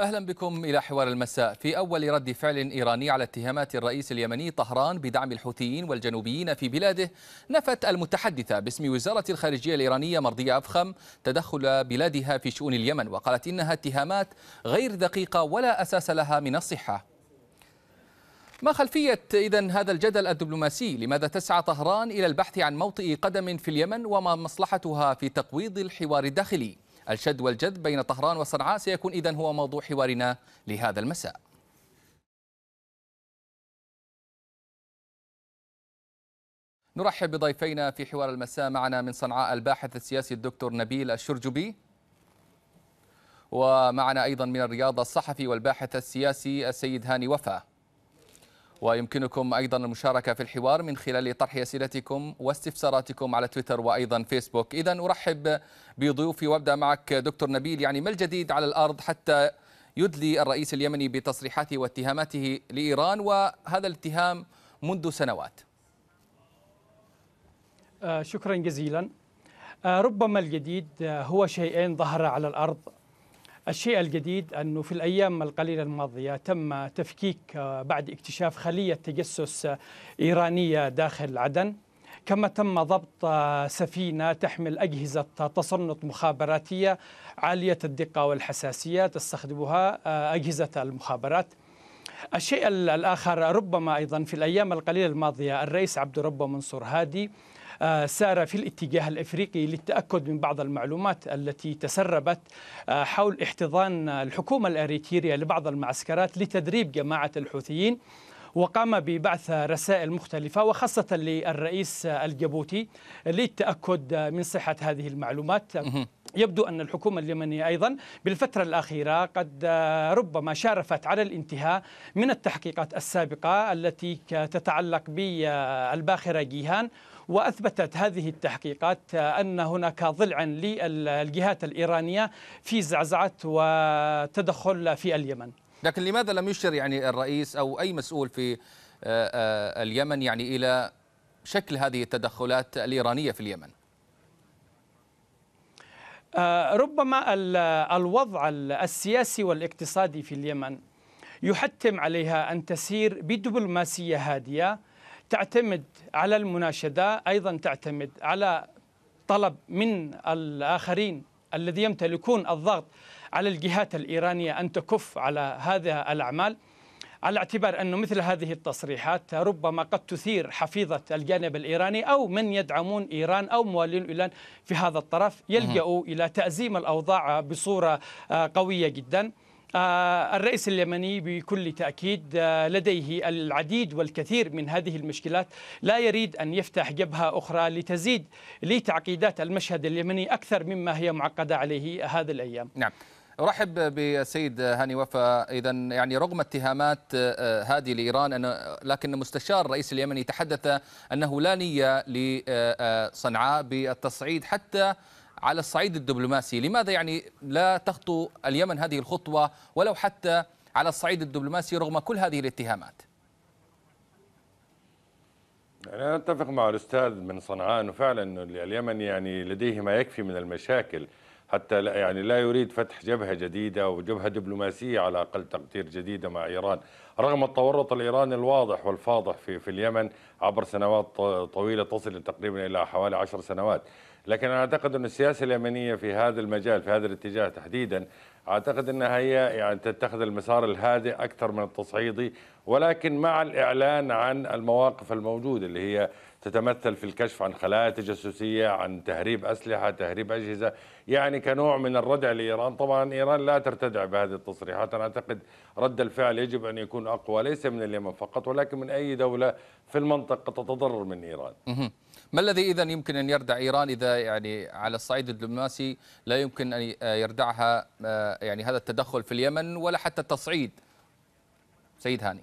أهلا بكم إلى حوار المساء في أول رد فعل إيراني على اتهامات الرئيس اليمني طهران بدعم الحوثيين والجنوبيين في بلاده نفت المتحدثة باسم وزارة الخارجية الإيرانية مرضية أفخم تدخل بلادها في شؤون اليمن وقالت إنها اتهامات غير دقيقة ولا أساس لها من الصحة ما خلفية إذا هذا الجدل الدبلوماسي لماذا تسعى طهران إلى البحث عن موطئ قدم في اليمن وما مصلحتها في تقويض الحوار الداخلي الشد والجذب بين طهران وصنعاء سيكون إذن هو موضوع حوارنا لهذا المساء نرحب بضيفينا في حوار المساء معنا من صنعاء الباحث السياسي الدكتور نبيل الشرجبي ومعنا أيضا من الرياض الصحفي والباحث السياسي السيد هاني وفا ويمكنكم أيضا المشاركة في الحوار من خلال طرح أسئلتكم واستفساراتكم على تويتر وأيضا فيسبوك إذا أرحب بضيوفي وأبدأ معك دكتور نبيل يعني ما الجديد على الأرض حتى يدلي الرئيس اليمني بتصريحاته واتهاماته لإيران وهذا الاتهام منذ سنوات آه، شكرا جزيلا آه، ربما الجديد آه، هو شيئين ظهر على الأرض الشيء الجديد أنه في الأيام القليلة الماضية تم تفكيك آه، بعد اكتشاف خلية تجسس آه، إيرانية داخل عدن كما تم ضبط آه، سفينة تحمل أجهزة تصنط مخابراتية عالية الدقة والحساسية تستخدمها أجهزة المخابرات الشيء الآخر ربما أيضا في الأيام القليلة الماضية الرئيس عبد ربه منصور هادي آه، سار في الاتجاه الافريقي للتاكد من بعض المعلومات التي تسربت آه، حول احتضان الحكومه الاريتريه لبعض المعسكرات لتدريب جماعه الحوثيين وقام ببعث رسائل مختلفة وخاصة للرئيس الجيبوتي للتأكد من صحة هذه المعلومات يبدو أن الحكومة اليمنية أيضا بالفترة الأخيرة قد آه، ربما شارفت على الانتهاء من التحقيقات السابقة التي تتعلق بالباخرة جيهان واثبتت هذه التحقيقات ان هناك ضلعا للجهات الايرانيه في زعزعه وتدخل في اليمن. لكن لماذا لم يشر يعني الرئيس او اي مسؤول في آه، آه، اليمن يعني الى شكل هذه التدخلات الايرانيه في اليمن؟ آه، ربما الوضع السياسي والاقتصادي في اليمن يحتم عليها ان تسير بدبلوماسيه هادئه تعتمد على المناشدة أيضا تعتمد على طلب من الآخرين الذي يمتلكون الضغط على الجهات الإيرانية أن تكف على هذه الأعمال على اعتبار أن مثل هذه التصريحات ربما قد تثير حفيظة الجانب الإيراني أو من يدعمون إيران أو موالين إيران في هذا الطرف يلجأوا إلى تأزيم الأوضاع بصورة آه، قوية جداً آه، الرئيس اليمني بكل تأكيد آه، لديه العديد والكثير من هذه المشكلات لا يريد أن يفتح جبهة أخرى لتزيد لتعقيدات المشهد اليمني أكثر مما هي معقدة عليه هذه الأيام نعم رحب بالسيد هاني وفا اذا يعني رغم اتهامات آه، هذه لايران أن لكن مستشار الرئيس اليمني تحدث انه لا نيه لصنعاء بالتصعيد حتى على الصعيد الدبلوماسي لماذا يعني لا تخطو اليمن هذه الخطوة ولو حتى على الصعيد الدبلوماسي رغم كل هذه الاتهامات أنا أتفق مع الأستاذ من صنعاء أنه فعلا اليمن يعني لديه ما يكفي من المشاكل حتى لا يعني لا يريد فتح جبهة جديدة وجبهة دبلوماسية على أقل تقدير جديدة مع إيران رغم التورط الإيراني الواضح والفاضح في, في اليمن عبر سنوات طويلة تصل تقريبا إلى حوالي عشر سنوات لكن أنا أعتقد أن السياسة اليمنية في هذا المجال في هذا الاتجاه تحديدا أعتقد أنها هي يعني تتخذ المسار الهادئ أكثر من التصعيدي ولكن مع الإعلان عن المواقف الموجودة اللي هي تتمثل في الكشف عن خلايا تجسسية عن تهريب أسلحة تهريب أجهزة يعني كنوع من الردع لإيران طبعا إيران لا ترتدع بهذه التصريحات أنا أعتقد رد الفعل يجب أن يكون أقوى ليس من اليمن فقط ولكن من أي دولة في المنطقة تتضرر من إيران ما الذي إذا يمكن أن يردع إيران إذا يعني على الصعيد الدبلوماسي لا يمكن أن يردعها آه، يعني هذا التدخل في اليمن ولا حتى التصعيد سيد هاني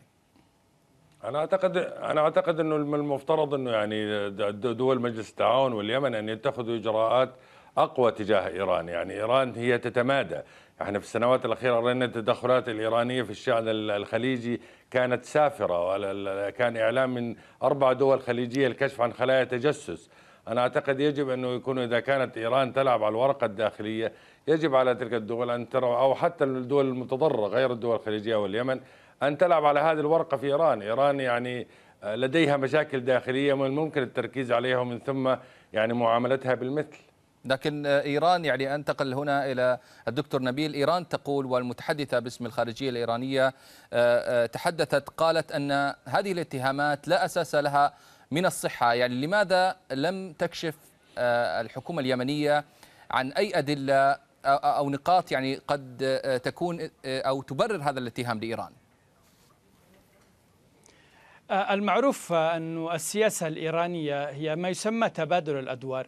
انا اعتقد انا اعتقد انه من المفترض انه يعني دول مجلس التعاون واليمن ان يتخذوا اجراءات اقوى تجاه ايران، يعني ايران هي تتمادى، احنا في السنوات الأخيرة رأينا التدخلات الإيرانية في الشأن الخليجي كانت سافرة كان إعلام من أربع دول خليجية الكشف عن خلايا تجسس أنا أعتقد يجب أنه يكون إذا كانت إيران تلعب على الورقة الداخلية يجب على تلك الدول أن ترى أو حتى الدول المتضررة غير الدول الخليجية واليمن أن تلعب على هذه الورقة في إيران إيران يعني آه، لديها مشاكل داخلية من الممكن التركيز عليها ومن ثم يعني معاملتها بالمثل لكن إيران يعني أنتقل هنا إلى الدكتور نبيل إيران تقول والمتحدثة باسم الخارجية الإيرانية آه، آه، تحدثت قالت أن هذه الاتهامات لا أساس لها من الصحة يعني لماذا لم تكشف آه، الحكومة اليمنية عن أي أدلة أو نقاط يعني قد تكون أو تبرر هذا الاتهام لإيران المعروف أن السياسة الإيرانية هي ما يسمى تبادل الأدوار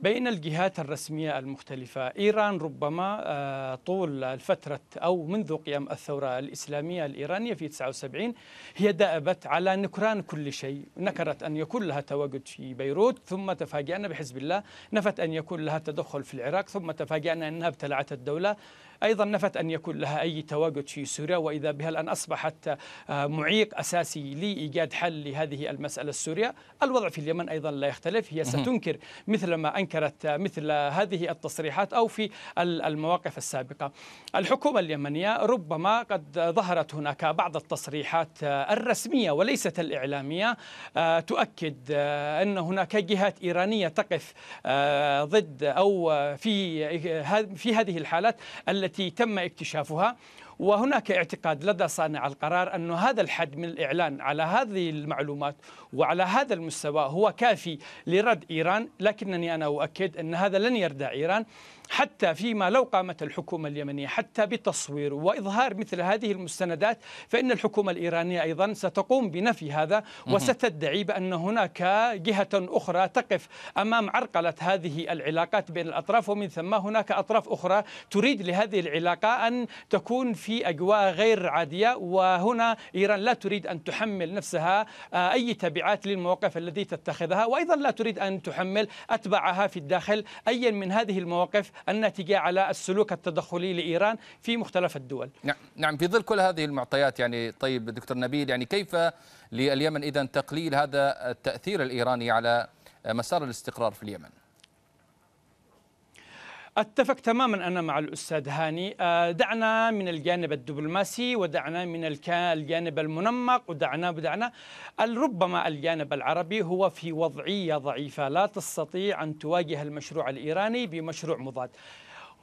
بين الجهات الرسمية المختلفة إيران ربما آه، طول الفترة أو منذ قيام الثورة الإسلامية الإيرانية في 79 هي دأبت على نكران كل شيء نكرت أن يكون لها تواجد في بيروت ثم تفاجأنا بحزب الله نفت أن يكون لها تدخل في العراق ثم تفاجأنا أنها ابتلعت الدولة أيضا نفت أن يكون لها أي تواجد في سوريا وإذا بها الآن أصبحت آه، معيق أساسي لإيجاد حل لهذه المسألة السورية الوضع في اليمن أيضا لا يختلف هي ستنكر مثل ما أنكرت آه، مثل هذه التصريحات أو في المواقف السابقة الحكومة اليمنية ربما قد ظهرت هناك بعض التصريحات آه، الرسمية وليست الإعلامية تؤكد أن هناك جهات إيرانية تقف ضد أو في في هذه الحالات التي التي تم اكتشافها وهناك اعتقاد لدى صانع القرار أن هذا الحد من الإعلان على هذه المعلومات وعلى هذا المستوى هو كافي لرد إيران لكنني أنا أؤكد أن هذا لن يردع إيران حتى فيما لو قامت الحكومة اليمنية حتى بتصوير وإظهار مثل هذه المستندات فإن الحكومة الإيرانية أيضا ستقوم بنفي هذا وستدعي بأن هناك جهة أخرى تقف أمام عرقلة هذه العلاقات بين الأطراف ومن ثم هناك أطراف أخرى تريد لهذه العلاقة أن تكون في أجواء غير عادية وهنا إيران لا تريد أن تحمل نفسها آه، أي تبع التبعات للمواقف التي تتخذها وأيضا لا تريد أن تحمل أتباعها في الداخل ايا من هذه المواقف الناتجة على السلوك التدخلي لإيران في مختلف الدول نعم،, نعم في ظل كل هذه المعطيات يعني طيب دكتور نبيل يعني كيف لليمن إذا تقليل هذا التأثير الإيراني على مسار الاستقرار في اليمن اتفق تماما انا مع الاستاذ هاني آه، دعنا من الجانب الدبلوماسي ودعنا من الجانب المنمق ودعنا ودعنا ربما الجانب العربي هو في وضعيه ضعيفه لا تستطيع ان تواجه المشروع الايراني بمشروع مضاد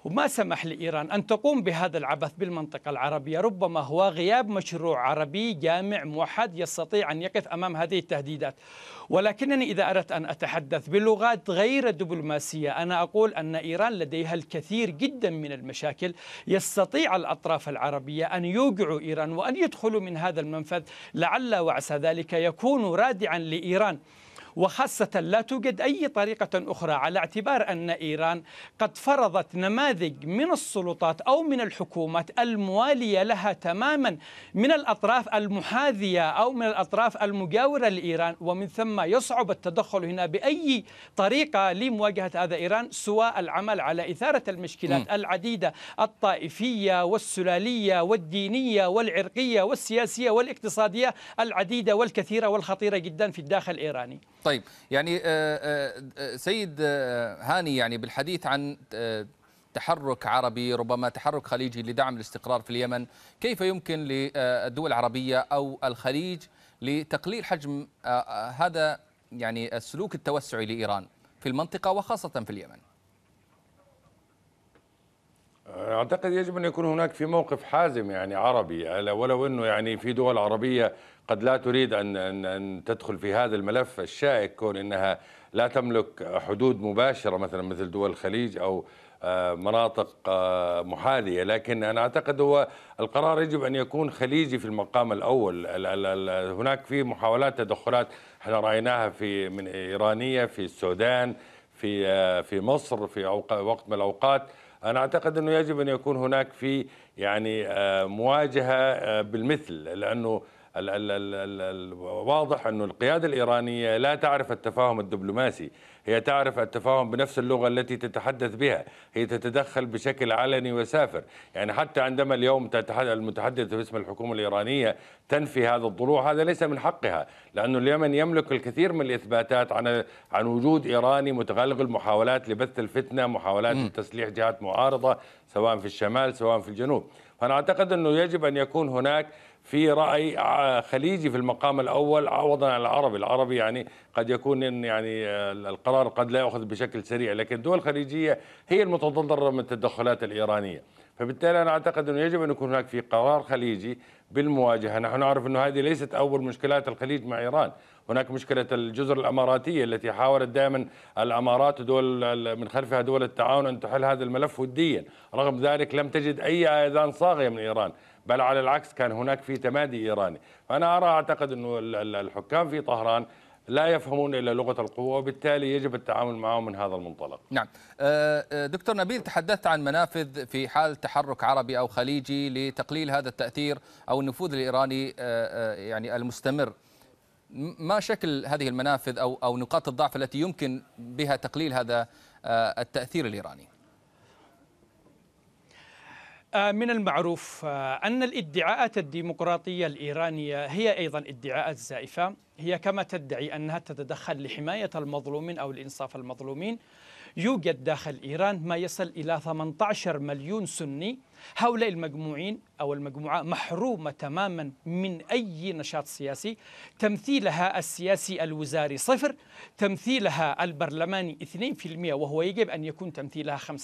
وما سمح لإيران أن تقوم بهذا العبث بالمنطقة العربية ربما هو غياب مشروع عربي جامع موحد يستطيع أن يقف أمام هذه التهديدات ولكنني إذا أردت أن أتحدث بلغات غير دبلوماسية أنا أقول أن إيران لديها الكثير جدا من المشاكل يستطيع الأطراف العربية أن يوقعوا إيران وأن يدخلوا من هذا المنفذ لعل وعسى ذلك يكون رادعا لإيران وخاصة لا توجد أي طريقة أخرى على اعتبار أن إيران قد فرضت نماذج من السلطات أو من الحكومات الموالية لها تماما من الأطراف المحاذية أو من الأطراف المجاورة لإيران ومن ثم يصعب التدخل هنا بأي طريقة لمواجهة هذا إيران سواء العمل على إثارة المشكلات العديدة الطائفية والسلالية والدينية والعرقية والسياسية والاقتصادية العديدة والكثيرة والخطيرة جدا في الداخل الإيراني طيب يعني آه، آه، آه، سيد هاني يعني بالحديث عن تحرك عربي ربما تحرك خليجي لدعم الاستقرار في اليمن كيف يمكن للدول العربية أو الخليج لتقليل حجم هذا يعني السلوك التوسعي لإيران في المنطقة وخاصة في اليمن اعتقد يجب ان يكون هناك في موقف حازم يعني عربي ولو انه يعني في دول عربيه قد لا تريد ان ان, أن تدخل في هذا الملف الشائك كون انها لا تملك حدود مباشره مثلا مثل دول الخليج او آه، مناطق آه، محاذيه لكن انا اعتقد هو القرار يجب ان يكون خليجي في المقام الاول هناك في محاولات تدخلات احنا رايناها في من ايرانيه في السودان في آه، في مصر في وقت من الاوقات أنا أعتقد أنه يجب أن يكون هناك في يعني آه، مواجهة آه، بالمثل لأنه ال ال واضح أن القيادة الإيرانية لا تعرف التفاهم الدبلوماسي هي تعرف التفاهم بنفس اللغة التي تتحدث بها هي تتدخل بشكل علني وسافر يعني حتى عندما اليوم المتحدث باسم الحكومة الإيرانية تنفي هذا الضلوع هذا ليس من حقها لأن اليمن يملك الكثير من الإثباتات عن عن وجود إيراني متغلغل محاولات لبث الفتنة محاولات تسليح جهات معارضة سواء في الشمال سواء في الجنوب فأنا أعتقد أنه يجب أن يكون هناك في راي خليجي في المقام الاول عوضا عن العربي، العربي يعني قد يكون إن يعني آه، القرار قد لا يؤخذ بشكل سريع، لكن الدول الخليجيه هي المتضرره من التدخلات الايرانيه، فبالتالي انا اعتقد انه يجب ان يكون هناك في قرار خليجي بالمواجهه، نحن نعرف انه هذه ليست اول مشكلات الخليج مع ايران، هناك مشكلة الجزر الأماراتية التي حاولت دائما الأمارات ودول من خلفها دول التعاون أن تحل هذا الملف وديا رغم ذلك لم تجد أي آذان صاغية من إيران بل على العكس كان هناك في تمادي إيراني فأنا أرى أعتقد أنه الحكام في طهران لا يفهمون الا لغه القوه وبالتالي يجب التعامل معهم من هذا المنطلق. نعم. آه، آه، دكتور نبيل تحدثت عن منافذ في حال تحرك عربي او خليجي لتقليل هذا التاثير او النفوذ الايراني آه، يعني المستمر. ما شكل هذه المنافذ او او نقاط الضعف التي يمكن بها تقليل هذا التاثير الايراني؟ من المعروف آه، أن الادعاءات الديمقراطية الإيرانية هي أيضا ادعاءات زائفة هي كما تدعي أنها تتدخل لحماية المظلومين أو لإنصاف المظلومين يوجد داخل إيران ما يصل إلى 18 مليون سني هؤلاء المجموعين أو المجموعة محرومة تماما من أي نشاط سياسي تمثيلها السياسي الوزاري صفر تمثيلها البرلماني 2% وهو يجب أن يكون تمثيلها 5%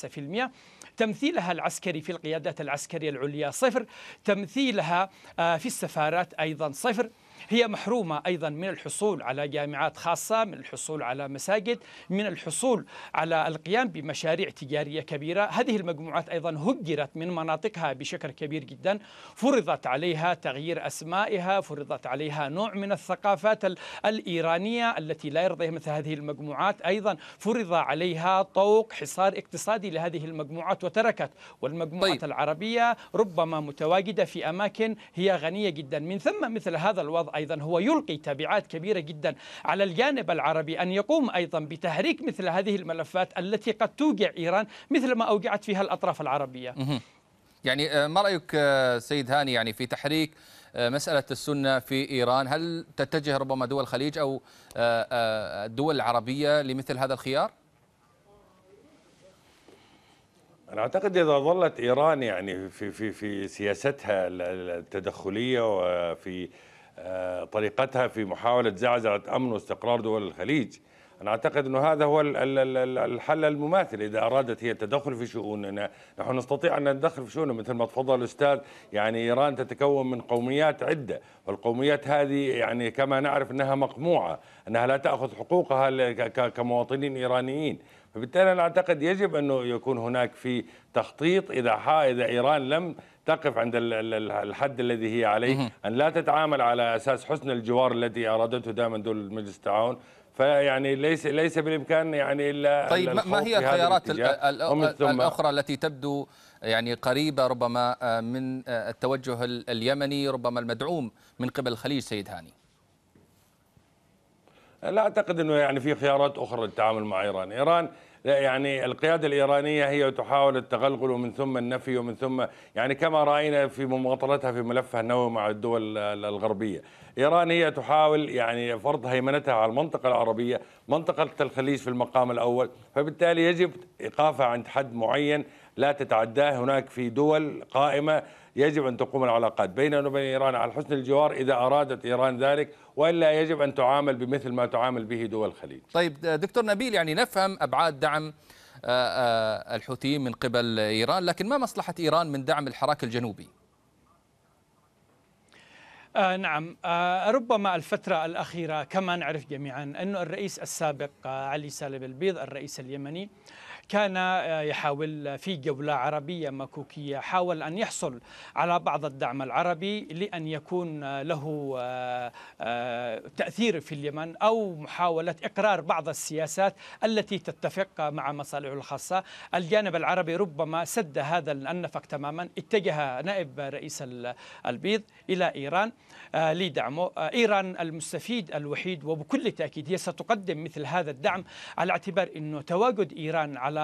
تمثيلها العسكري في القيادات العسكرية العليا صفر تمثيلها آه، في السفارات أيضا صفر هي محرومة أيضا من الحصول على جامعات خاصة من الحصول على مساجد من الحصول على القيام بمشاريع تجارية كبيرة هذه المجموعات أيضا هجرت من مناطقها بشكل كبير جدا فرضت عليها تغيير أسمائها فرضت عليها نوع من الثقافات الإيرانية التي لا يرضيها مثل هذه المجموعات أيضا فرض عليها طوق حصار اقتصادي لهذه المجموعات وتركت والمجموعات طيب. العربية ربما متواجدة في أماكن هي غنية جدا من ثم مثل هذا الوضع أيضا هو يلقي تبعات كبيرة جدا على الجانب العربي أن يقوم أيضا بتهريك مثل هذه الملفات التي قد توجع إيران مثل ما أوجعت فيها الأطراف العربية يعني آه، ما رأيك آه، سيد هاني يعني في تحريك آه، مسألة السنة في إيران هل تتجه ربما دول الخليج أو الدول العربية لمثل هذا الخيار؟ أنا أعتقد إذا ظلت إيران يعني في في في سياستها التدخلية وفي آه، طريقتها في محاولة زعزعة أمن واستقرار دول الخليج أنا أعتقد أن هذا هو الحل المماثل إذا أرادت هي التدخل في شؤوننا نحن نستطيع أن نتدخل في شؤوننا مثل ما تفضل الأستاذ يعني إيران تتكون من قوميات عدة والقوميات هذه يعني كما نعرف أنها مقموعة أنها لا تأخذ حقوقها كمواطنين إيرانيين فبالتالي أنا أعتقد يجب أنه يكون هناك في تخطيط إذا إذا إيران لم تقف عند الحد الذي هي عليه أن لا تتعامل على أساس حسن الجوار الذي أرادته دائما دول مجلس التعاون فيعني ليس ليس بالامكان يعني الا طيب ما هي الخيارات الاخرى التي تبدو يعني قريبه ربما آه، من آه، التوجه اليمني ربما المدعوم من قبل الخليج سيد هاني لا اعتقد انه يعني في خيارات اخرى للتعامل مع ايران، ايران يعني القياده الايرانيه هي تحاول التغلغل ومن ثم النفي ومن ثم يعني كما راينا في مماطلتها في ملفها النووي مع الدول الغربيه، ايران هي تحاول يعني فرض هيمنتها على المنطقه العربيه، منطقه الخليج في المقام الاول، فبالتالي يجب ايقافها عند حد معين لا تتعداه هناك في دول قائمة يجب أن تقوم العلاقات بيننا وبين إيران على حسن الجوار إذا أرادت إيران ذلك وإلا يجب أن تعامل بمثل ما تعامل به دول الخليج طيب دكتور نبيل يعني نفهم أبعاد دعم آه، آه، الحوثيين من قبل إيران لكن ما مصلحة إيران من دعم الحراك الجنوبي؟ آه نعم آه ربما الفترة الأخيرة كما نعرف جميعا أن الرئيس السابق آه علي سالم البيض الرئيس اليمني آه كان آه، يحاول في جولة عربية مكوكية حاول أن يحصل على بعض الدعم العربي لأن يكون آه، له آه، تأثير في اليمن أو محاولة إقرار بعض السياسات التي تتفق مع مصالحه الخاصة الجانب العربي ربما سد هذا النفق تماما اتجه نائب رئيس البيض إلى إيران لدعمه إيران المستفيد الوحيد وبكل تأكيد هي ستقدم مثل هذا الدعم على اعتبار أنه تواجد إيران على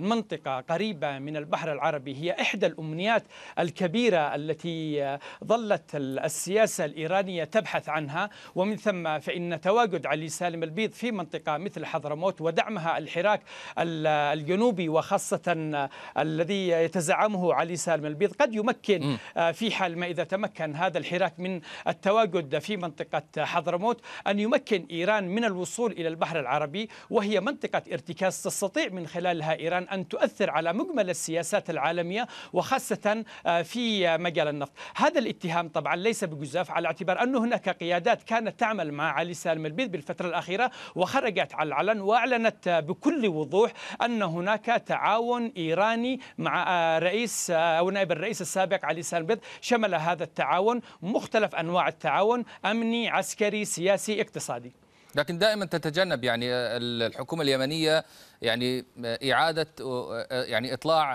منطقة قريبة من البحر العربي هي إحدى الأمنيات الكبيرة التي ظلت السياسة الإيرانية تبحث عنها ومن ثم فإن تواجد علي سالم البيض في منطقة مثل حضرموت ودعمها الحراك الجنوبي وخاصة الذي يتزعمه علي سالم البيض قد يمكن آه، في حال ما إذا تمكن هذا الحراك من التواجد في منطقة حضرموت أن يمكن إيران من الوصول إلى البحر العربي وهي منطقة ارتكاز تستطيع من خلال يحتللها إيران أن تؤثر على مجمل السياسات العالمية وخاصة آه، في مجال النفط هذا الاتهام طبعا ليس بجزاف على اعتبار أن هناك قيادات كانت تعمل مع علي سالم البيض بالفترة الأخيرة وخرجت على العلن وأعلنت بكل وضوح أن هناك تعاون إيراني مع آه، رئيس آه، أو نائب الرئيس السابق علي سالم البيض شمل هذا التعاون مختلف أنواع التعاون أمني عسكري سياسي اقتصادي لكن دائما تتجنب يعني آه، الحكومه اليمنيه يعني آه، اعاده آه، يعني اطلاع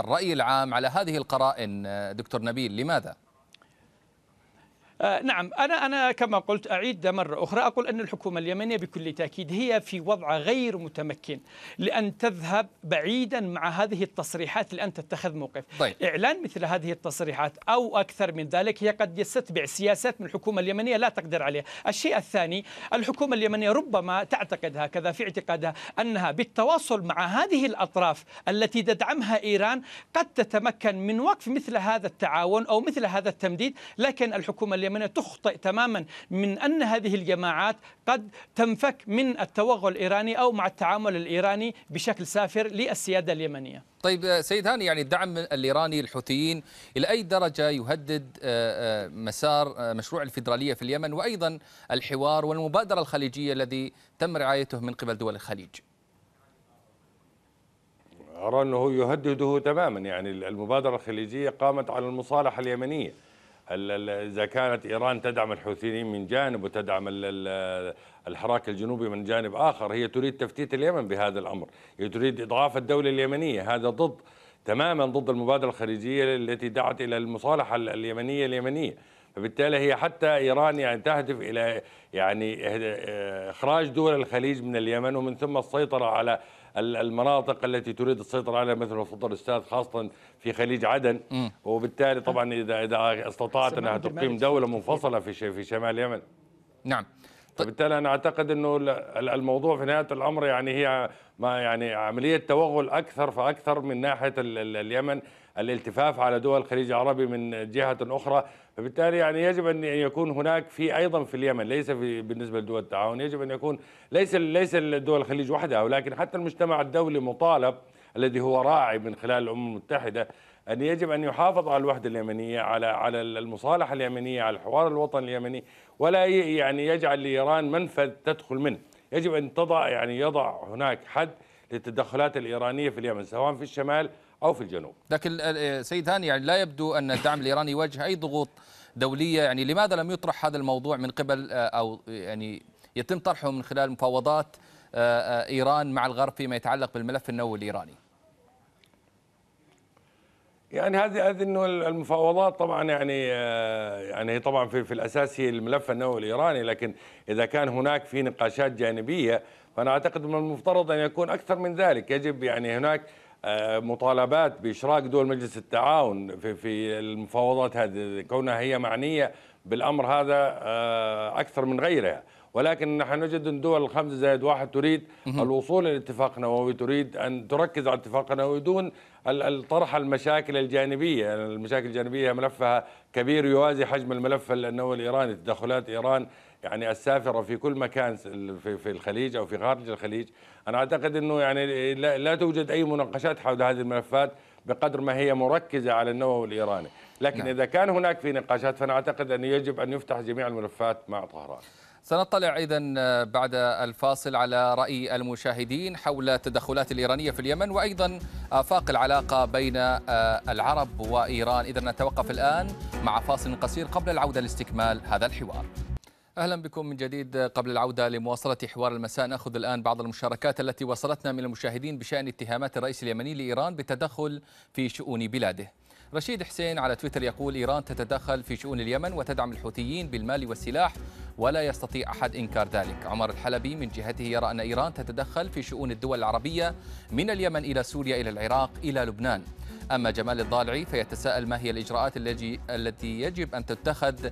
الراي العام على هذه القرائن دكتور نبيل لماذا؟ آه، نعم أنا أنا كما قلت أعيد مرة أخرى أقول أن الحكومة اليمنية بكل تأكيد هي في وضع غير متمكن لأن تذهب بعيدا مع هذه التصريحات لأن تتخذ موقف طيب. إعلان مثل هذه التصريحات أو أكثر من ذلك هي قد يستتبع سياسات من الحكومة اليمنية لا تقدر عليها الشيء الثاني الحكومة اليمنية ربما تعتقد هكذا في اعتقادها أنها بالتواصل مع هذه الأطراف التي تدعمها إيران قد تتمكن من وقف مثل هذا التعاون أو مثل هذا التمديد لكن الحكومة اليمنية اليمنية تخطئ تماما من أن هذه الجماعات قد تنفك من التوغل الإيراني أو مع التعامل الإيراني بشكل سافر للسيادة اليمنية طيب آه، سيد هاني يعني الدعم الإيراني للحوثيين إلى أي درجة يهدد آه، آه، مسار مشروع الفيدرالية في اليمن وأيضا الحوار والمبادرة الخليجية الذي تم رعايته من قبل دول الخليج أرى أنه يهدده تماما يعني المبادرة الخليجية قامت على المصالحة اليمنية إذا كانت إيران تدعم الحوثيين من جانب وتدعم الحراك الجنوبي من جانب آخر هي تريد تفتيت اليمن بهذا الأمر هي تريد إضعاف الدولة اليمنية هذا ضد تماما ضد المبادرة الخليجية التي دعت إلى المصالحة اليمنية اليمنية فبالتالي هي حتى إيران يعني تهدف إلى يعني إخراج دول الخليج من اليمن ومن ثم السيطرة على المناطق التي تريد السيطرة عليها مثل ما فضل الأستاذ خاصة في خليج عدن مم. وبالتالي طبعا طيب. إذا إذا استطاعت أنها تقيم دولة منفصلة في في شمال اليمن نعم طيب. فبالتالي انا اعتقد انه الموضوع في نهايه الامر يعني هي ما يعني عمليه توغل اكثر فاكثر من ناحيه اليمن الالتفاف على دول الخليج العربي من جهة أخرى فبالتالي يعني يجب أن يكون هناك في أيضا في اليمن ليس في بالنسبة لدول التعاون يجب أن يكون ليس ليس دول الخليج وحدها ولكن حتى المجتمع الدولي مطالب الذي هو راعي من خلال الأمم المتحدة أن يجب أن يحافظ على الوحدة اليمنية على على المصالحة اليمنية على الحوار الوطني اليمني ولا يعني يجعل لإيران منفذ تدخل منه يجب أن تضع يعني يضع هناك حد للتدخلات الإيرانية في اليمن سواء في الشمال أو في الجنوب لكن سيد هاني يعني لا يبدو أن الدعم الإيراني يواجه أي ضغوط دولية يعني لماذا لم يطرح هذا الموضوع من قبل آه، أو يعني يتم طرحه من خلال مفاوضات آه، آه، إيران مع الغرب فيما يتعلق بالملف النووي الإيراني يعني هذه هذه انه المفاوضات طبعا يعني يعني طبعا في في الاساس هي الملف النووي الايراني لكن اذا كان هناك في نقاشات جانبيه فانا اعتقد من المفترض ان يكون اكثر من ذلك يجب يعني هناك آه، مطالبات باشراك دول مجلس التعاون في في المفاوضات هذه كونها هي معنيه بالامر هذا آه، اكثر من غيرها ولكن نحن نجد ان دول الخمسه زائد واحد تريد الوصول الى اتفاق نووي تريد ان تركز على اتفاق نووي دون طرح المشاكل الجانبيه، المشاكل الجانبيه ملفها كبير يوازي حجم الملف النووي الايراني، تدخلات ايران يعني السافره في كل مكان في في الخليج او في خارج الخليج انا اعتقد انه يعني لا, لا توجد اي مناقشات حول هذه الملفات بقدر ما هي مركزه على النووي الايراني لكن نعم. اذا كان هناك في نقاشات فانا اعتقد ان يجب ان يفتح جميع الملفات مع طهران سنطلع اذا آه، بعد الفاصل على راي المشاهدين حول التدخلات الايرانيه في اليمن وايضا افاق العلاقه بين آه، العرب وايران اذا نتوقف الان مع فاصل قصير قبل العوده لاستكمال هذا الحوار أهلا بكم من جديد قبل العودة لمواصلة حوار المساء نأخذ الآن بعض المشاركات التي وصلتنا من المشاهدين بشأن اتهامات الرئيس اليمني لإيران بالتدخل في شؤون بلاده رشيد حسين على تويتر يقول إيران تتدخل في شؤون اليمن وتدعم الحوثيين بالمال والسلاح ولا يستطيع أحد إنكار ذلك عمر الحلبي من جهته يرى أن إيران تتدخل في شؤون الدول العربية من اليمن إلى سوريا إلى العراق إلى لبنان أما جمال الضالعي فيتساءل ما هي الإجراءات التي يجب أن تتخذ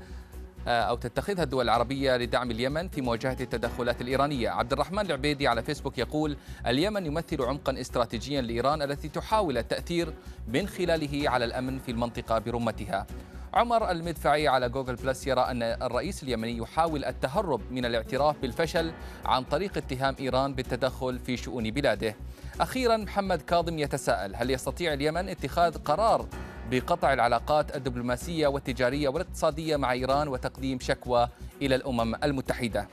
آه، أو تتخذها الدول العربية لدعم اليمن في مواجهة التدخلات الإيرانية عبد الرحمن العبيدي على فيسبوك يقول اليمن يمثل عمقا استراتيجيا لإيران التي تحاول التأثير من خلاله على الأمن في المنطقة برمتها عمر المدفعي على جوجل بلس يرى أن الرئيس اليمني يحاول التهرب من الاعتراف بالفشل عن طريق اتهام إيران بالتدخل في شؤون بلاده أخيرا محمد كاظم يتساءل هل يستطيع اليمن اتخاذ قرار بقطع العلاقات الدبلوماسية والتجارية والاقتصادية مع إيران وتقديم شكوى إلى الأمم المتحدة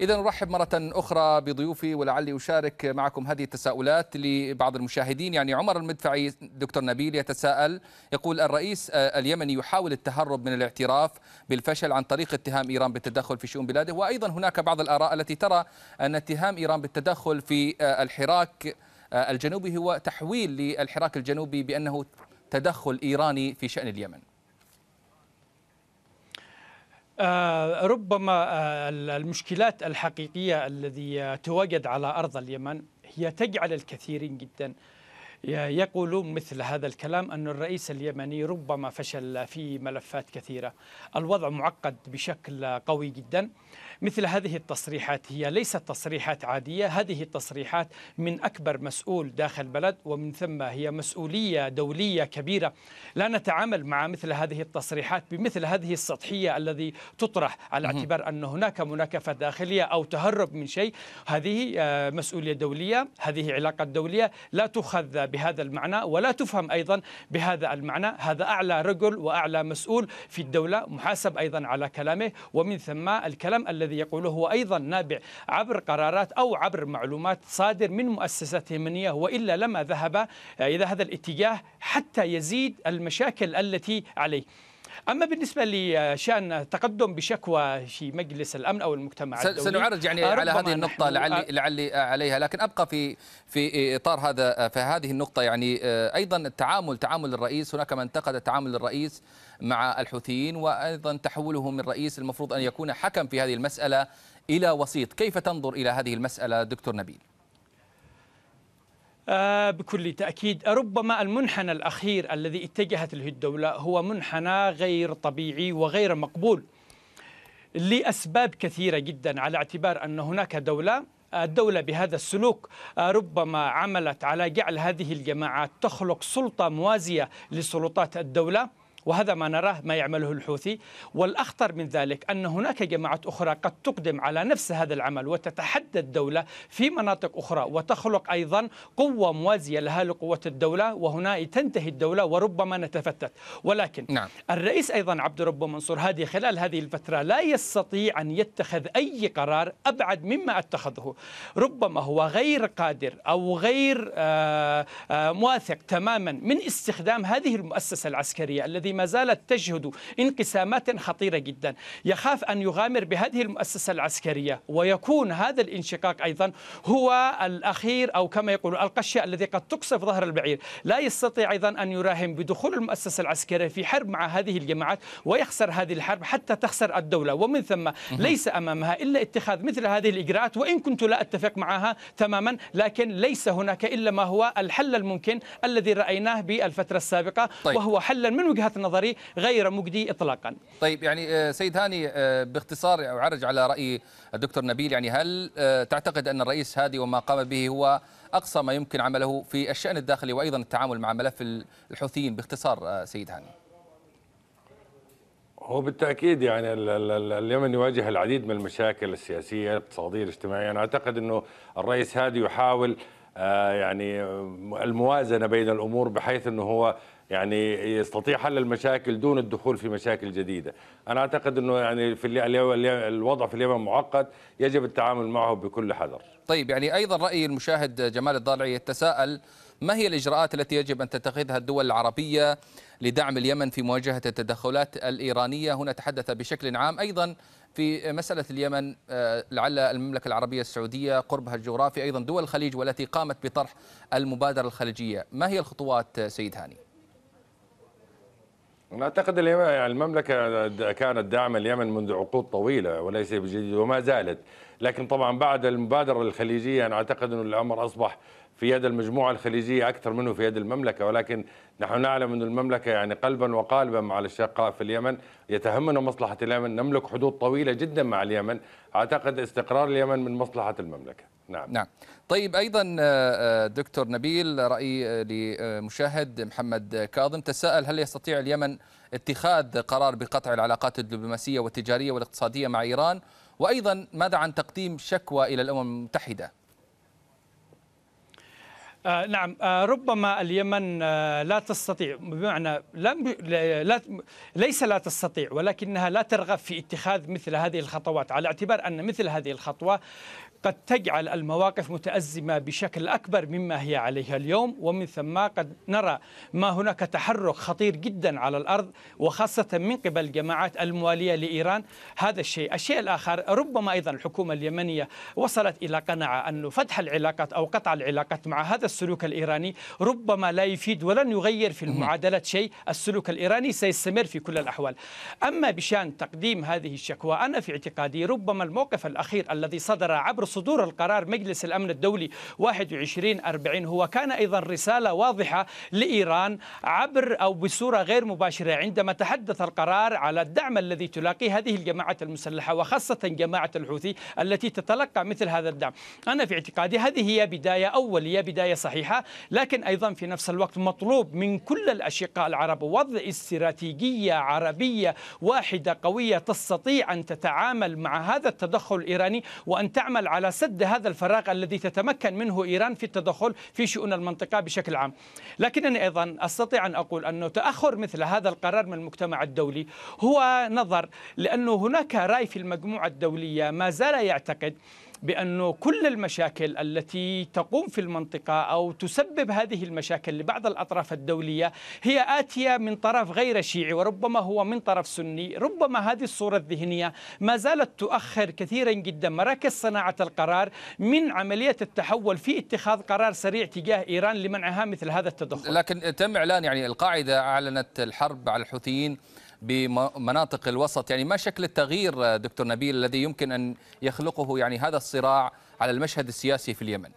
إذا نرحب مرة أخرى بضيوفي ولعلي أشارك معكم هذه التساؤلات لبعض المشاهدين يعني عمر المدفعي دكتور نبيل يتساءل يقول الرئيس اليمني يحاول التهرب من الاعتراف بالفشل عن طريق اتهام إيران بالتدخل في شؤون بلاده وأيضا هناك بعض الآراء التي ترى أن اتهام إيران بالتدخل في الحراك آه، الجنوبي هو تحويل للحراك الجنوبي بأنه تدخل إيراني في شأن اليمن آه، ربما آه، المشكلات الحقيقية التي تواجد على أرض اليمن هي تجعل الكثيرين جدا يقولون مثل هذا الكلام أن الرئيس اليمني ربما فشل في ملفات كثيرة الوضع معقد بشكل قوي جدا مثل هذه التصريحات هي ليست تصريحات عادية هذه التصريحات من أكبر مسؤول داخل البلد ومن ثم هي مسؤولية دولية كبيرة لا نتعامل مع مثل هذه التصريحات بمثل هذه السطحية الذي تطرح على اعتبار أن هناك مناكفة داخلية أو تهرب من شيء هذه آه، مسؤولية دولية هذه علاقة دولية لا تؤخذ بهذا المعنى ولا تفهم أيضا بهذا المعنى هذا أعلى رجل وأعلى مسؤول في الدولة محاسب أيضا على كلامه ومن ثم الكلام الذي الذي يقوله هو أيضا نابع عبر قرارات أو عبر معلومات صادر من مؤسسات يمنية وإلا لما ذهب إلى هذا الاتجاه حتى يزيد المشاكل التي عليه اما بالنسبه لشان تقدم بشكوى في مجلس الامن او المجتمع الدولي سنعرج يعني على هذه النقطه لعلي لعلي عليها لكن ابقى في في اطار هذا فهذه النقطه يعني آه، ايضا التعامل تعامل الرئيس هناك من انتقد تعامل الرئيس مع الحوثيين وايضا تحوله من رئيس المفروض ان يكون حكم في هذه المساله الى وسيط كيف تنظر الى هذه المساله دكتور نبيل آه، بكل تأكيد ربما المنحنى الأخير الذي اتجهت له الدولة هو منحنى غير طبيعي وغير مقبول لأسباب كثيرة جدا على اعتبار أن هناك دولة الدولة بهذا السلوك آه، ربما عملت على جعل هذه الجماعات تخلق سلطة موازية لسلطات الدولة وهذا ما نراه ما يعمله الحوثي والأخطر من ذلك أن هناك جماعات أخرى قد تقدم على نفس هذا العمل وتتحدى الدولة في مناطق أخرى وتخلق أيضا قوة موازية لها لقوة الدولة وهنا تنتهي الدولة وربما نتفتت ولكن نعم. الرئيس أيضا عبد ربه منصور هادي خلال هذه الفترة لا يستطيع أن يتخذ أي قرار أبعد مما اتخذه ربما هو غير قادر أو غير آآ آه، آآ آه، واثق تماما من استخدام هذه المؤسسة العسكرية الذي ما زالت تشهد انقسامات خطيرة جدا يخاف أن يغامر بهذه المؤسسة العسكرية ويكون هذا الانشقاق أيضا هو الأخير أو كما يقول القشة الذي قد تقصف ظهر البعير لا يستطيع أيضا أن يراهن بدخول المؤسسة العسكرية في حرب مع هذه الجماعات ويخسر هذه الحرب حتى تخسر الدولة ومن ثم ليس أمامها إلا اتخاذ مثل هذه الإجراءات وإن كنت لا أتفق معها تماما لكن ليس هناك إلا ما هو الحل الممكن الذي رأيناه بالفترة السابقة طيب. وهو حل من وجهة نظر نظري غير مجدي اطلاقا طيب يعني آه، سيد هاني آه، باختصار او عرج على راي الدكتور نبيل يعني هل آه، تعتقد ان الرئيس هادي وما قام به هو اقصى ما يمكن عمله في الشان الداخلي وايضا التعامل مع ملف الحوثيين باختصار سيد هاني هو بالتاكيد يعني اليمن يواجه العديد من المشاكل السياسيه الاقتصاديه الاجتماعيه انا اعتقد انه الرئيس هادي يحاول يعني الموازنه بين الامور بحيث انه هو يعني يستطيع حل المشاكل دون الدخول في مشاكل جديده انا اعتقد انه يعني في الوضع في اليمن معقد يجب التعامل معه بكل حذر طيب يعني ايضا راي المشاهد جمال الضالعي يتساءل ما هي الاجراءات التي يجب ان تتخذها الدول العربيه لدعم اليمن في مواجهه التدخلات الايرانيه هنا تحدث بشكل عام ايضا في مسألة اليمن آه، لعل المملكة العربية السعودية قربها الجغرافي أيضا دول الخليج والتي قامت بطرح المبادرة الخليجية ما هي الخطوات سيد هاني؟ أنا أعتقد يعني المملكة كانت داعمة اليمن منذ عقود طويلة وليس بجديد وما زالت لكن طبعا بعد المبادرة الخليجية أنا أعتقد أن الأمر أصبح في يد المجموعة الخليجية أكثر منه في يد المملكة ولكن نحن نعلم أن المملكة يعني قلبا وقالبا مع الأشقاء في اليمن يتهمنا مصلحة اليمن نملك حدود طويلة جدا مع اليمن أعتقد استقرار اليمن من مصلحة المملكة نعم, نعم. طيب ايضا آه، آه، دكتور نبيل راي آه، لمشاهد محمد كاظم تساءل هل يستطيع اليمن اتخاذ قرار بقطع العلاقات الدبلوماسيه والتجاريه والاقتصاديه مع ايران وايضا ماذا عن تقديم شكوى الى الامم المتحده نعم ربما اليمن لا تستطيع بمعنى لم لا ليس لا تستطيع ولكنها لا ترغب في اتخاذ مثل هذه الخطوات على اعتبار ان مثل هذه الخطوه قد تجعل المواقف متأزمة بشكل أكبر مما هي عليها اليوم ومن ثم قد نرى ما هناك تحرك خطير جدا على الأرض وخاصة من قبل الجماعات الموالية لإيران هذا الشيء الشيء الآخر ربما أيضا الحكومة اليمنية وصلت إلى قناعة أن فتح العلاقات أو قطع العلاقات مع هذا السلوك الإيراني ربما لا يفيد ولن يغير في المعادلات شيء السلوك الإيراني سيستمر في كل الأحوال أما بشان تقديم هذه الشكوى أنا في اعتقادي ربما الموقف الأخير الذي صدر عبر صدور القرار مجلس الأمن الدولي 2140 هو كان أيضا رسالة واضحة لإيران عبر أو بصورة غير مباشرة عندما تحدث القرار على الدعم الذي تلاقيه هذه الجماعات المسلحة وخاصة جماعة الحوثي التي تتلقى مثل هذا الدعم أنا في اعتقادي هذه هي بداية أولية بداية صحيحة لكن أيضا في نفس الوقت مطلوب من كل الأشقاء العرب وضع استراتيجية عربية واحدة قوية تستطيع أن تتعامل مع هذا التدخل الإيراني وأن تعمل على سد هذا الفراغ الذي تتمكن منه إيران في التدخل في شؤون المنطقة بشكل عام لكنني أيضا أستطيع أن أقول أن تأخر مثل هذا القرار من المجتمع الدولي هو نظر لأنه هناك رأي في المجموعة الدولية ما زال يعتقد بأنه كل المشاكل التي تقوم في المنطقة أو تسبب هذه المشاكل لبعض الأطراف الدولية هي آتية من طرف غير شيعي وربما هو من طرف سني ربما هذه الصورة الذهنية ما زالت تؤخر كثيرا جدا مراكز صناعة القرار من عملية التحول في اتخاذ قرار سريع تجاه إيران لمنعها مثل هذا التدخل لكن تم إعلان يعني القاعدة أعلنت الحرب على الحوثيين بمناطق الوسط يعني ما شكل التغيير دكتور نبيل الذي يمكن أن يخلقه يعني هذا الصراع على المشهد السياسي في اليمن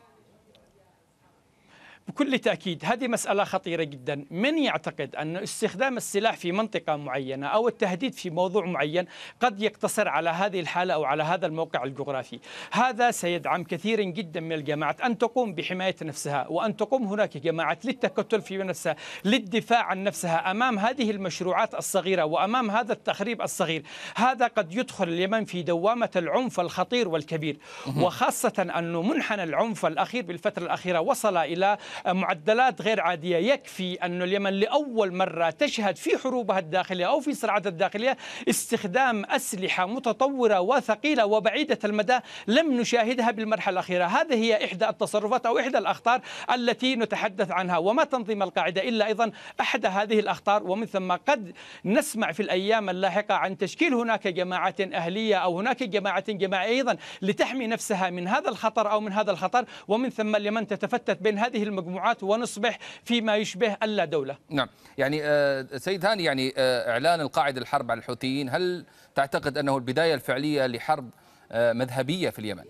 بكل تأكيد هذه مسألة خطيرة جدا من يعتقد أن استخدام السلاح في منطقة معينة أو التهديد في موضوع معين قد يقتصر على هذه الحالة أو على هذا الموقع الجغرافي هذا سيدعم كثير جدا من الجماعات أن تقوم بحماية نفسها وأن تقوم هناك جماعات للتكتل في نفسها للدفاع عن نفسها أمام هذه المشروعات الصغيرة وأمام هذا التخريب الصغير هذا قد يدخل اليمن في دوامة العنف الخطير والكبير وخاصة أنه منحنى العنف الأخير بالفترة الأخيرة وصل إلى معدلات غير عادية يكفي أن اليمن لأول مرة تشهد في حروبها الداخلية أو في صراعاتها الداخلية استخدام أسلحة متطورة وثقيلة وبعيدة المدى لم نشاهدها بالمرحلة الأخيرة هذه هي إحدى التصرفات أو إحدى الأخطار التي نتحدث عنها وما تنظيم القاعدة إلا أيضا أحد هذه الأخطار ومن ثم قد نسمع في الأيام اللاحقة عن تشكيل هناك جماعات أهلية أو هناك جماعة جماعية أيضا لتحمي نفسها من هذا الخطر أو من هذا الخطر ومن ثم اليمن تتفتت بين هذه المجموعات المجموعات ونصبح فيما يشبه اللا دولة نعم يعني آه، سيد هاني يعني آه، إعلان القاعدة الحرب على الحوثيين هل تعتقد أنه البداية الفعلية لحرب آه، مذهبية في اليمن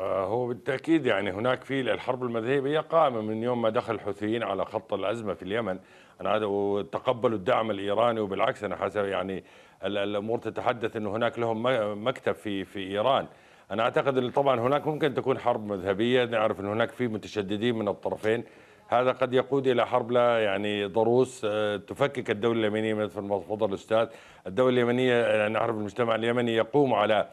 هو بالتأكيد يعني هناك في الحرب المذهبية قائمة من يوم ما دخل الحوثيين على خط الأزمة في اليمن أنا هذا وتقبلوا الدعم الإيراني وبالعكس أنا حسب يعني الأمور تتحدث أنه هناك لهم مكتب في في إيران انا اعتقد ان طبعا هناك ممكن تكون حرب مذهبيه نعرف ان هناك في متشددين من الطرفين هذا قد يقود الى حرب لا يعني ضروس آه، تفكك الدوله اليمنيه مثل ما تفضل الاستاذ الدوله اليمنيه آه، نعرف المجتمع اليمني يقوم على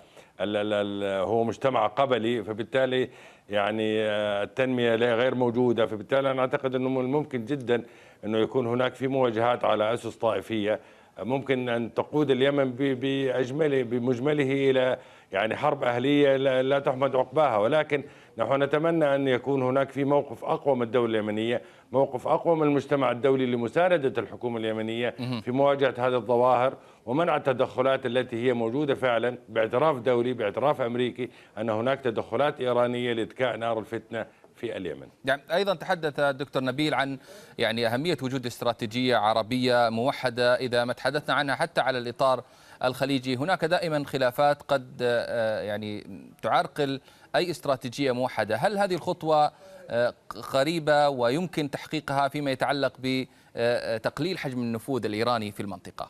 هو مجتمع قبلي فبالتالي يعني آه، التنميه غير موجوده فبالتالي انا اعتقد انه من الممكن جدا انه يكون هناك في مواجهات على اسس طائفيه ممكن أن تقود اليمن بأجمله بمجمله إلى يعني حرب أهلية لا تحمد عقباها ولكن نحن نتمنى أن يكون هناك في موقف أقوى من الدولة اليمنية موقف أقوى من المجتمع الدولي لمساندة الحكومة اليمنية في مواجهة هذه الظواهر ومنع التدخلات التي هي موجودة فعلا باعتراف دولي باعتراف أمريكي أن هناك تدخلات إيرانية لإتكاء نار الفتنة في اليمن يعني أيضا تحدث الدكتور نبيل عن يعني أهمية وجود استراتيجية عربية موحدة إذا ما تحدثنا عنها حتى على الإطار الخليجي هناك دائما خلافات قد آه، يعني تعرقل أي استراتيجية موحدة هل هذه الخطوة آه، قريبة ويمكن تحقيقها فيما يتعلق بتقليل آه، حجم النفوذ الإيراني في المنطقة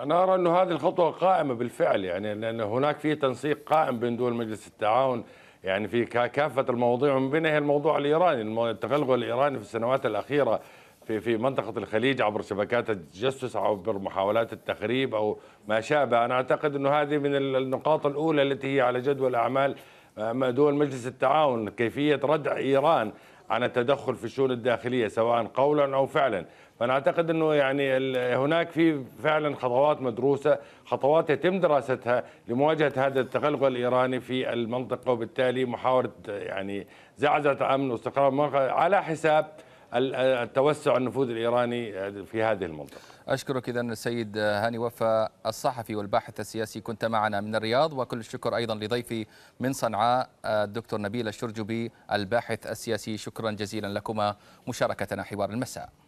أنا أرى أن هذه الخطوة قائمة بالفعل يعني لأن هناك في تنسيق قائم بين دول مجلس التعاون يعني في كافه المواضيع ومن بينها الموضوع الايراني التغلغل الايراني في السنوات الاخيره في في منطقه الخليج عبر شبكات التجسس او عبر محاولات التخريب او ما شابه انا اعتقد انه هذه من النقاط الاولى التي هي على جدول اعمال آه، دول مجلس التعاون كيفيه ردع ايران عن التدخل في الشؤون الداخليه سواء قولا او فعلا فانا اعتقد انه يعني هناك في فعلا خطوات مدروسه خطوات يتم دراستها لمواجهه هذا التغلغل الايراني في المنطقه وبالتالي محاوله يعني زعزعه امن واستقرار المنطقه على حساب التوسع النفوذ الايراني في هذه المنطقه. اشكرك اذا السيد هاني وفا الصحفي والباحث السياسي كنت معنا من الرياض وكل الشكر ايضا لضيفي من صنعاء الدكتور نبيل الشرجبي الباحث السياسي شكرا جزيلا لكما مشاركتنا حوار المساء.